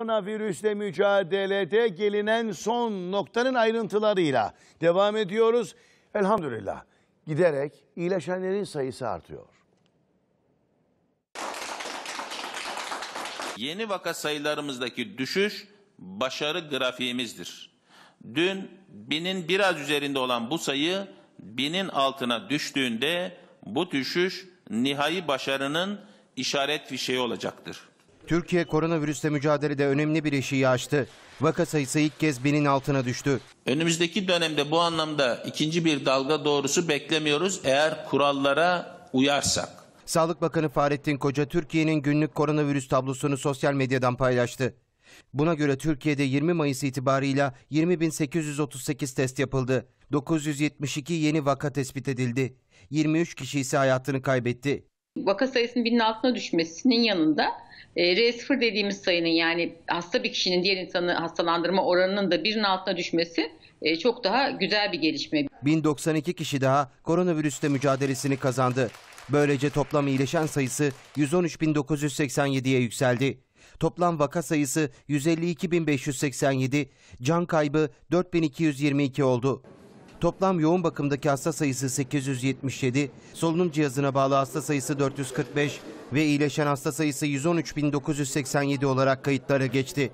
Koronavirüsle mücadelede gelinen son noktanın ayrıntılarıyla devam ediyoruz. Elhamdülillah giderek iyileşenlerin sayısı artıyor. Yeni vaka sayılarımızdaki düşüş başarı grafiğimizdir. Dün binin biraz üzerinde olan bu sayı binin altına düştüğünde bu düşüş nihai başarının işaret fişeği olacaktır. Türkiye koronavirüsle mücadelede önemli bir eşiği aştı. Vaka sayısı ilk kez binin altına düştü. Önümüzdeki dönemde bu anlamda ikinci bir dalga doğrusu beklemiyoruz eğer kurallara uyarsak. Sağlık Bakanı Fahrettin Koca Türkiye'nin günlük koronavirüs tablosunu sosyal medyadan paylaştı. Buna göre Türkiye'de 20 Mayıs itibarıyla 20.838 test yapıldı. 972 yeni vaka tespit edildi. 23 kişi ise hayatını kaybetti vaka sayısının binin altına düşmesinin yanında e, R0 dediğimiz sayının yani hasta bir kişinin diğer insanı hastalandırma oranının da birin altına düşmesi e, çok daha güzel bir gelişme. 1092 kişi daha koronavirüste mücadelesini kazandı. Böylece toplam iyileşen sayısı 113.987'ye yükseldi. Toplam vaka sayısı 152.587, can kaybı 4.222 oldu. Toplam yoğun bakımdaki hasta sayısı 877, solunum cihazına bağlı hasta sayısı 445 ve iyileşen hasta sayısı 113.987 olarak kayıtlara geçti.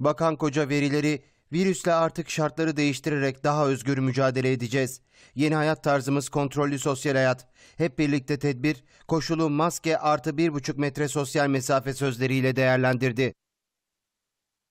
Bakan Koca verileri virüsle artık şartları değiştirerek daha özgür mücadele edeceğiz. Yeni hayat tarzımız kontrollü sosyal hayat. Hep birlikte tedbir, koşulu maske artı 1,5 metre sosyal mesafe sözleriyle değerlendirdi.